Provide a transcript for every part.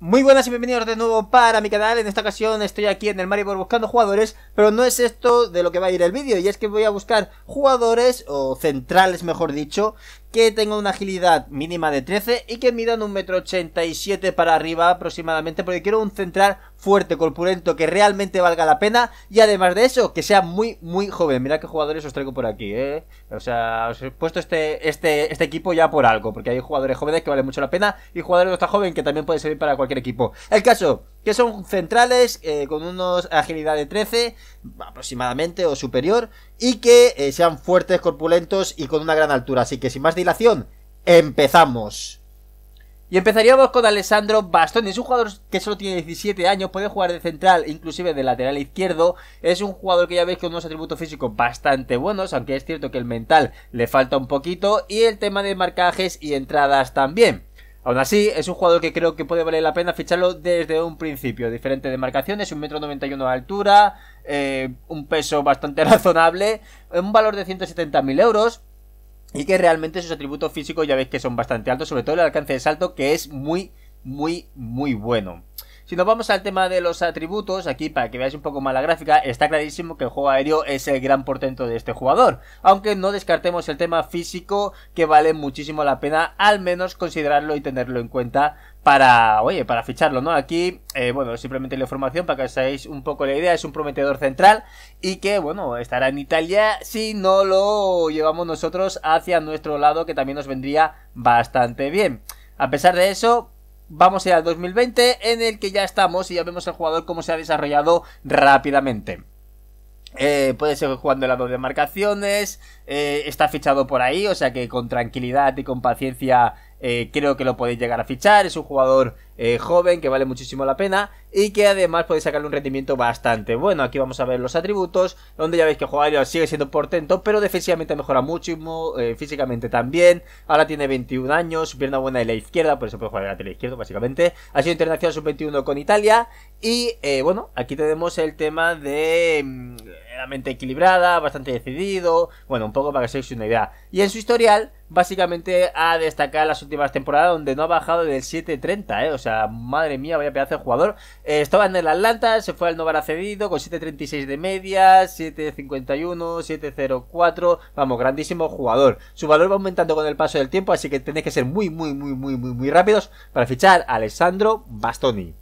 Muy buenas y bienvenidos de nuevo para mi canal, en esta ocasión estoy aquí en el Maribor buscando jugadores, pero no es esto de lo que va a ir el vídeo, y es que voy a buscar jugadores, o centrales mejor dicho, que tenga una agilidad mínima de 13 y que midan un metro 87 para arriba aproximadamente porque quiero un central fuerte, corpulento, que realmente valga la pena y además de eso, que sea muy, muy joven. Mira qué jugadores os traigo por aquí, ¿eh? O sea, os he puesto este, este, este equipo ya por algo, porque hay jugadores jóvenes que valen mucho la pena y jugadores no tan joven que también pueden servir para cualquier equipo. El caso que son centrales eh, con unos agilidad de 13 aproximadamente o superior y que eh, sean fuertes, corpulentos y con una gran altura. Así que sin más dilación, empezamos. Y empezaríamos con Alessandro Bastoni. Es un jugador que solo tiene 17 años, puede jugar de central, inclusive de lateral izquierdo. Es un jugador que ya veis con unos atributos físicos bastante buenos, aunque es cierto que el mental le falta un poquito. Y el tema de marcajes y entradas también. Aún así, es un jugador que creo que puede valer la pena ficharlo desde un principio. Diferente de noventa 1,91m de altura, eh, un peso bastante razonable, un valor de 170.000 euros. Y que realmente sus atributos físicos ya veis que son bastante altos, sobre todo el alcance de salto, que es muy, muy, muy bueno. Si nos vamos al tema de los atributos, aquí para que veáis un poco más la gráfica, está clarísimo que el juego aéreo es el gran portento de este jugador. Aunque no descartemos el tema físico, que vale muchísimo la pena al menos considerarlo y tenerlo en cuenta para, oye, para ficharlo, ¿no? Aquí, eh, bueno, simplemente la información para que os hagáis un poco la idea, es un prometedor central y que, bueno, estará en Italia si no lo llevamos nosotros hacia nuestro lado, que también nos vendría bastante bien. A pesar de eso, vamos a ir al 2020 en el que ya estamos y ya vemos el jugador cómo se ha desarrollado rápidamente. Eh, puede seguir jugando el lado de marcaciones, eh, está fichado por ahí, o sea que con tranquilidad y con paciencia eh, creo que lo podéis llegar a fichar, es un jugador eh, joven que vale muchísimo la pena y que además podéis sacarle un rendimiento bastante bueno. Aquí vamos a ver los atributos, donde ya veis que jugador sigue siendo portento, pero defensivamente mejora muchísimo, eh, físicamente también. Ahora tiene 21 años, pierna buena de la izquierda, por eso puede jugar de la izquierda básicamente. Ha sido internacional sub-21 con Italia y bueno, aquí tenemos el tema de mm, equilibrada, bastante decidido, bueno, un poco para que os una idea. Y en su historial, básicamente ha destacado las últimas temporadas donde no ha bajado del 7.30, ¿eh? O sea, madre mía, vaya pedazo de jugador. Eh, estaba en el Atlanta, se fue al Novara cedido con 7.36 de media, 7.51, 7.04. Vamos, grandísimo jugador. Su valor va aumentando con el paso del tiempo, así que tenéis que ser muy, muy, muy, muy, muy, muy rápidos para fichar a Alessandro Bastoni.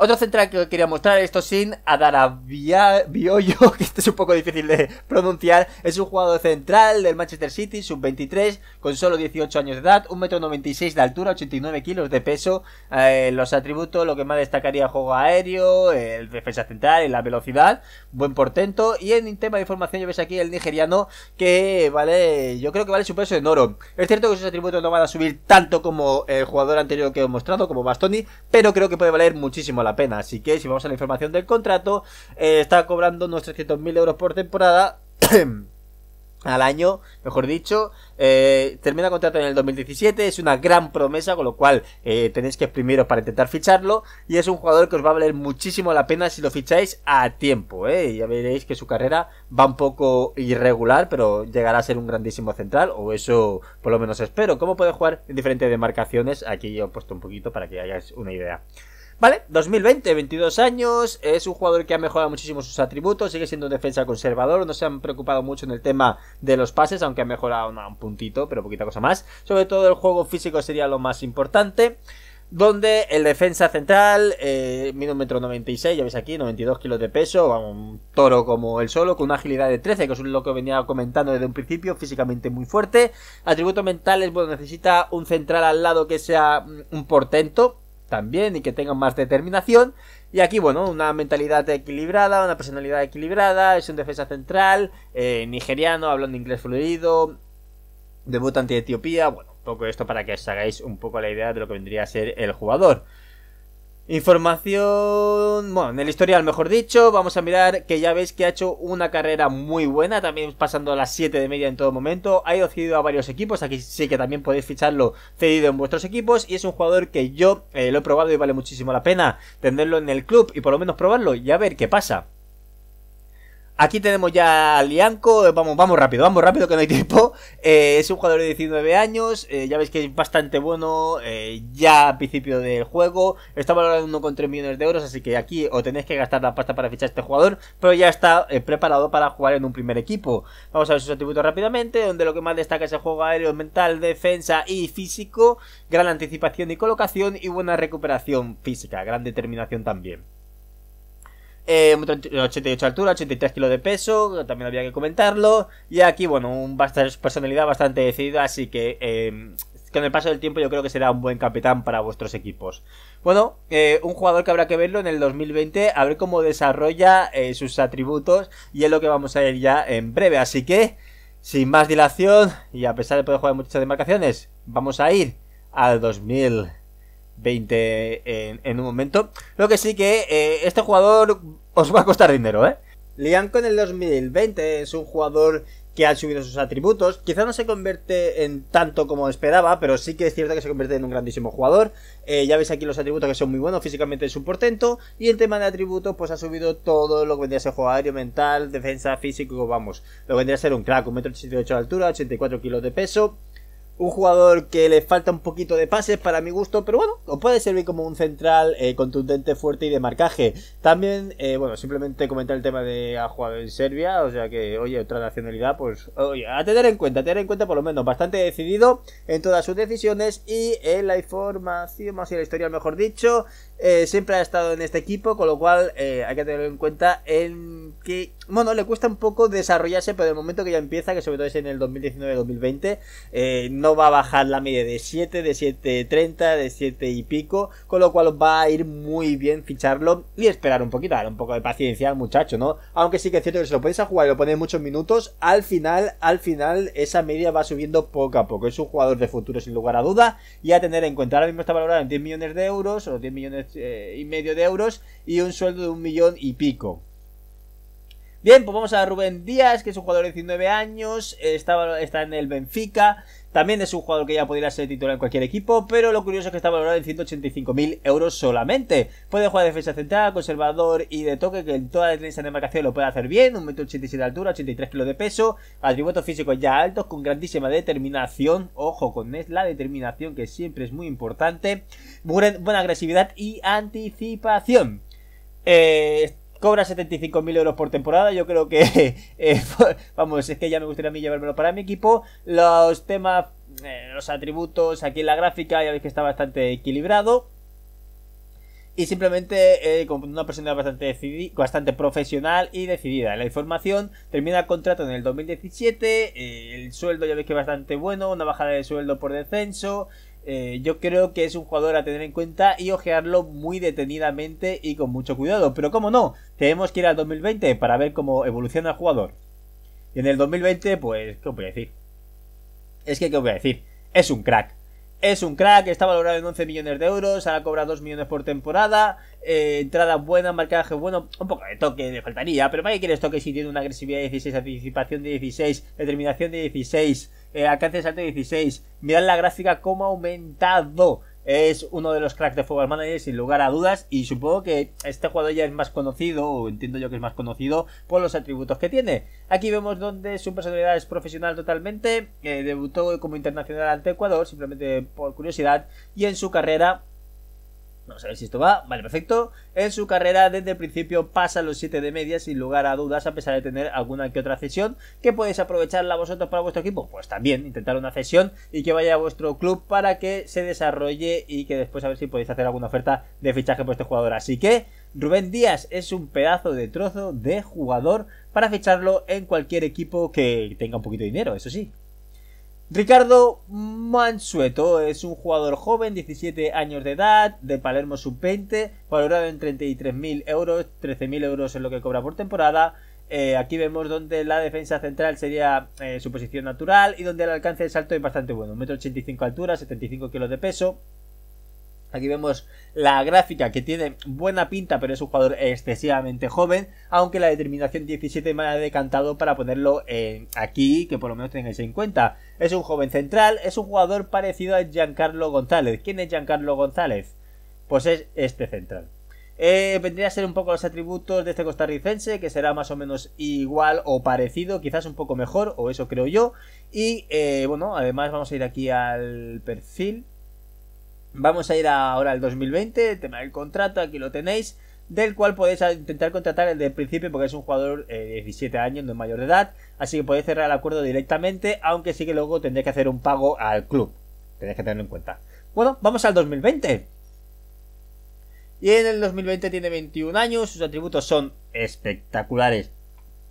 Otro central que quería mostrar esto sin Adara Bioyo, que este es un poco difícil de pronunciar. Es un jugador central del Manchester City, sub-23, con solo 18 años de edad, 1,96m de altura, 89 kilos de peso. Eh, los atributos, lo que más destacaría el juego aéreo, el defensa central y la velocidad. Buen portento. Y en tema de información yo ves aquí el nigeriano, que vale, yo creo que vale su peso en oro. Es cierto que sus atributos no van a subir tanto como el jugador anterior que he mostrado, como Bastoni, pero creo que puede valer muchísimo la pena. Así que si vamos a la información del contrato, eh, está cobrando unos 300.000 euros por temporada. al año, mejor dicho, eh, termina contrato en el 2017, es una gran promesa, con lo cual eh, tenéis que exprimiros para intentar ficharlo, y es un jugador que os va a valer muchísimo la pena si lo ficháis a tiempo, eh. ya veréis que su carrera va un poco irregular, pero llegará a ser un grandísimo central, o eso por lo menos espero. como puede jugar en diferentes demarcaciones? Aquí yo he puesto un poquito para que hayáis una idea. ¿Vale? 2020, 22 años, es un jugador que ha mejorado muchísimo sus atributos, sigue siendo un defensa conservador, no se han preocupado mucho en el tema de los pases, aunque ha mejorado un puntito, pero poquita cosa más. Sobre todo el juego físico sería lo más importante donde el defensa central eh, metro 96, ya veis aquí, 92 kilos de peso, un toro como el solo, con una agilidad de 13, que es lo que venía comentando desde un principio, físicamente muy fuerte. Atributos mentales, bueno, necesita un central al lado que sea mm, un portento, también y que tengan más determinación. Y aquí, bueno, una mentalidad equilibrada, una personalidad equilibrada, es un defensa central, eh, nigeriano, hablando inglés fluido, debutante de Etiopía, bueno, un poco esto para que os hagáis un poco la idea de lo que vendría a ser el jugador. Información, bueno, en el historial mejor dicho, vamos a mirar que ya veis que ha hecho una carrera muy buena, también pasando a las 7 de media en todo momento, ha ido cedido a varios equipos, aquí sí que también podéis ficharlo cedido en vuestros equipos y es un jugador que yo eh, lo he probado y vale muchísimo la pena tenerlo en el club y por lo menos probarlo y a ver qué pasa. Aquí tenemos ya a Lianco, eh, vamos, vamos rápido, vamos rápido que no hay tiempo. Eh, es un jugador de 19 años, eh, ya veis que es bastante bueno eh, ya a principio del juego. Está valorado 1,3 millones de euros, así que aquí o tenéis que gastar la pasta para fichar a este jugador, pero ya está preparado para jugar en un primer equipo. Vamos a ver sus atributos rápidamente, donde lo que más destaca es el juego aéreo, mental, defensa y físico, gran anticipación y colocación y buena recuperación física, gran determinación también. 88 eh, de altura, 83 kilos de peso, también había que comentarlo. Y aquí, bueno, un personalidad bastante decidida, así que em, con el paso del tiempo yo creo que será un buen capitán para vuestros equipos. Bueno, eh, un jugador que habrá que verlo en el 2020, a ver cómo desarrolla eh, sus atributos y es lo que vamos a ir ya en breve. Así que, sin más dilación, y a pesar de poder jugar muchas demarcaciones, vamos a ir al 2020. 20 en, un momento. Lo que sí que eh, este jugador os va a costar dinero, ¿eh? Lianco en el 2020 es un jugador que ha subido sus atributos. Quizá no se convierte en tanto como esperaba, pero sí que es cierto que se convierte en un grandísimo jugador. Eh, ya veis aquí los atributos que son muy buenos, físicamente es un portento. Y el tema de atributos, pues ha subido todo lo que vendría a ser juego mental, defensa, físico, vamos. Lo que vendría a ser un crack, 1,88 metro de altura, 84 kilos de peso. Un jugador que le falta un poquito de pases para mi gusto, pero bueno, o puede servir como un central eh, contundente, fuerte y de marcaje. También, eh, bueno, simplemente comentar el tema de ha jugado en Serbia, o sea que, oye, otra nacionalidad, pues, oye, a tener en cuenta, a tener en cuenta por lo menos, bastante decidido en todas sus decisiones y en la información, más y la historia, mejor dicho, eh, siempre ha estado en este equipo, con lo cual hay que tener en cuenta en que, bueno, le cuesta un poco desarrollarse, pero el momento que ya empieza, que sobre todo es en el 2019-2020, no va a bajar la media de 7, de 7.30, de 7 y pico, con lo cual va a ir muy bien ficharlo y esperar un poquito, dar un poco de paciencia al muchacho, ¿no? Aunque sí que es cierto que si lo podéis a jugar y lo ponéis muchos minutos, al final, al final, esa media va subiendo poco a poco. Es un jugador de futuro sin lugar a duda y a tener en cuenta. Ahora mismo está valorado en 10 millones de euros o 10 millones eh, y medio de euros y un sueldo de un millón y pico Bien, pues vamos a Rubén Díaz, que es un jugador de 19 años, eh, está, está en el Benfica, también es un jugador que ya podría ser titular en cualquier equipo, pero lo curioso es que está valorado en 185.000 euros solamente. Puede jugar defensa central, conservador y de toque, que en toda la defensa de marcación lo puede hacer bien, un metro de altura, 83 kg de peso, atributos físicos ya altos, con grandísima determinación, ojo con la determinación que siempre es muy importante, buena agresividad y anticipación. Eh, Cobra 75.000 euros por temporada, yo creo que, eh, vamos, es que ya me gustaría a mí llevármelo para mi equipo. Los temas, eh, los atributos aquí en la gráfica, ya veis que está bastante equilibrado. Y simplemente eh, con una persona bastante, bastante profesional y decidida. En La información termina el contrato en el 2017, eh, el sueldo ya veis que es bastante bueno, una bajada de sueldo por descenso, eh, yo creo que es un jugador a tener en cuenta y ojearlo muy detenidamente y con mucho cuidado. Pero como no, tenemos que ir al 2020 para ver cómo evoluciona el jugador. Y en el 2020, pues, ¿qué os voy a decir? Es que, ¿qué os voy a decir? Es un crack es un crack, está valorado en 11 millones de euros, ha cobrado 2 millones por temporada, eh, Entrada buena, marcaje bueno, un poco de toque le faltaría, pero para qué quieres toque si tiene una agresividad de 16, anticipación de 16, determinación de 16, eh, alcance de salto de 16, mirad la gráfica cómo ha aumentado, es uno de los cracks de Football Manager sin lugar a dudas y supongo que este jugador ya es más conocido, o entiendo yo que es más conocido, por los atributos que tiene. Aquí vemos donde su personalidad es profesional totalmente, eh, debutó como internacional ante Ecuador, simplemente por curiosidad, y en su carrera no sabéis si esto va, vale, perfecto. En su carrera desde el principio pasa los 7 de media sin lugar a dudas, a pesar de tener alguna que otra cesión, que podéis aprovecharla vosotros para vuestro equipo. Pues también intentar una cesión y que vaya a vuestro club para que se desarrolle y que después a ver si podéis hacer alguna oferta de fichaje por este jugador. Así que Rubén Díaz es un pedazo de trozo de jugador para ficharlo en cualquier equipo que tenga un poquito de dinero, eso sí. Ricardo Mansueto es un jugador joven, 17 años de edad, de Palermo Sub-20, valorado en 33.000 euros, 13.000 euros es lo que cobra por temporada. Eh, aquí vemos donde la defensa central sería eh, su posición natural y donde el alcance de salto es bastante bueno, 1,85 m de altura, 75 kilos de peso. Aquí vemos la gráfica que tiene buena pinta, pero es un jugador excesivamente joven, aunque la determinación 17 me ha decantado para ponerlo eh, aquí, que por lo menos tengáis en cuenta. Es un joven central, es un jugador parecido a Giancarlo González. ¿Quién es Giancarlo González? Pues es este central. Eh, vendría a ser un poco los atributos de este costarricense, que será más o menos igual o parecido, quizás un poco mejor, o eso creo yo. Y eh, bueno, además vamos a ir aquí al perfil. Vamos a ir ahora al 2020, el tema del contrato, aquí lo tenéis, del cual podéis intentar contratar el el principio porque es un jugador eh, de 17 años, no es mayor de edad, así que podéis cerrar el acuerdo directamente, aunque sí que luego tendréis que hacer un pago al club, tenéis que tenerlo en cuenta. Bueno, vamos al 2020. Y en el 2020 tiene 21 años, sus atributos son espectaculares,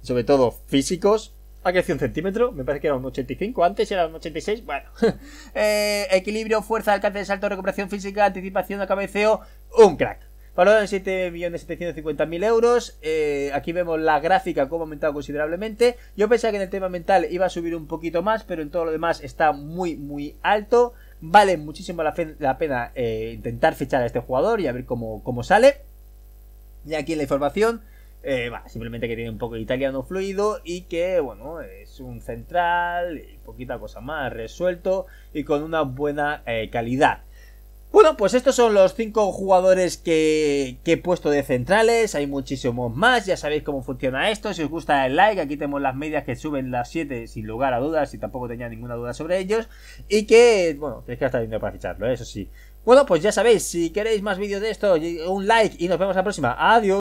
sobre todo físicos, ha crecido un centímetro, me parece que era un 85, antes era un 86, bueno. Eh, equilibrio, fuerza, alcance de salto, recuperación física, anticipación acabeceo un crack. Valorado de 7.750.000 euros. Eh, aquí vemos la gráfica Como ha aumentado considerablemente. Yo pensaba que en el tema mental iba a subir un poquito más, pero en todo lo demás está muy, muy alto. Vale muchísimo la, pena eh, intentar fichar a este jugador y a ver cómo, cómo sale. Y aquí en la información eh, simplemente que tiene un poco de italiano fluido y que, bueno, es un central y eh, poquita cosa más, resuelto y con una buena eh, calidad. Bueno, pues estos son los cinco jugadores que, que, he puesto de centrales, hay muchísimos más, ya sabéis cómo funciona esto, si os gusta el like, aquí tenemos las medias que suben las 7 sin lugar a dudas y tampoco tenía ninguna duda sobre ellos y que, bueno, tenéis que estar viendo para ficharlo, eso sí. Bueno, pues ya sabéis, si queréis más vídeos de esto, un like y nos vemos la próxima, adiós.